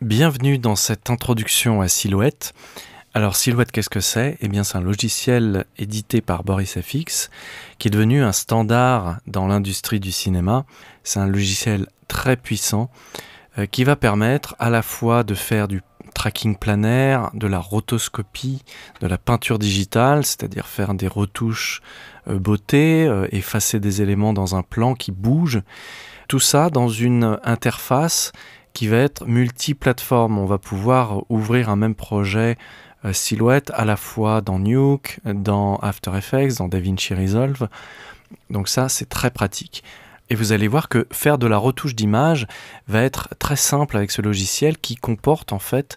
Bienvenue dans cette introduction à Silhouette. Alors Silhouette, qu'est-ce que c'est Eh bien c'est un logiciel édité par Boris FX qui est devenu un standard dans l'industrie du cinéma. C'est un logiciel très puissant euh, qui va permettre à la fois de faire du tracking planaire, de la rotoscopie, de la peinture digitale, c'est-à-dire faire des retouches euh, beauté, euh, effacer des éléments dans un plan qui bouge. Tout ça dans une interface qui va être multiplateforme. On va pouvoir ouvrir un même projet euh, silhouette à la fois dans Nuke, dans After Effects, dans DaVinci Resolve. Donc ça, c'est très pratique. Et vous allez voir que faire de la retouche d'image va être très simple avec ce logiciel qui comporte en fait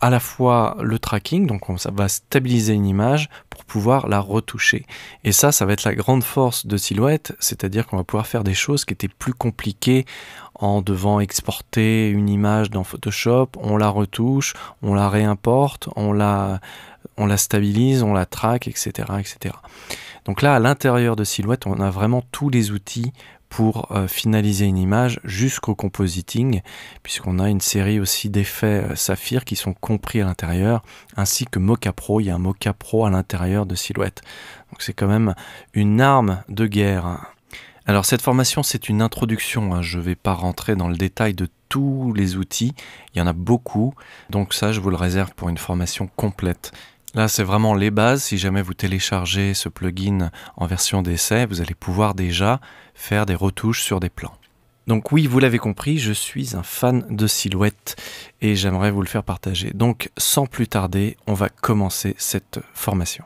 à la fois le tracking, donc on va stabiliser une image pour pouvoir la retoucher. Et ça, ça va être la grande force de Silhouette, c'est-à-dire qu'on va pouvoir faire des choses qui étaient plus compliquées en devant exporter une image dans Photoshop, on la retouche, on la réimporte, on la, on la stabilise, on la traque, etc., etc. Donc là, à l'intérieur de Silhouette, on a vraiment tous les outils pour euh, finaliser une image jusqu'au compositing, puisqu'on a une série aussi d'effets euh, saphir qui sont compris à l'intérieur, ainsi que Mocha Pro, il y a un Mocha Pro à l'intérieur de Silhouette. Donc c'est quand même une arme de guerre. Alors cette formation c'est une introduction, hein. je ne vais pas rentrer dans le détail de tous les outils, il y en a beaucoup, donc ça je vous le réserve pour une formation complète. Là, c'est vraiment les bases. Si jamais vous téléchargez ce plugin en version d'essai, vous allez pouvoir déjà faire des retouches sur des plans. Donc oui, vous l'avez compris, je suis un fan de silhouette et j'aimerais vous le faire partager. Donc sans plus tarder, on va commencer cette formation.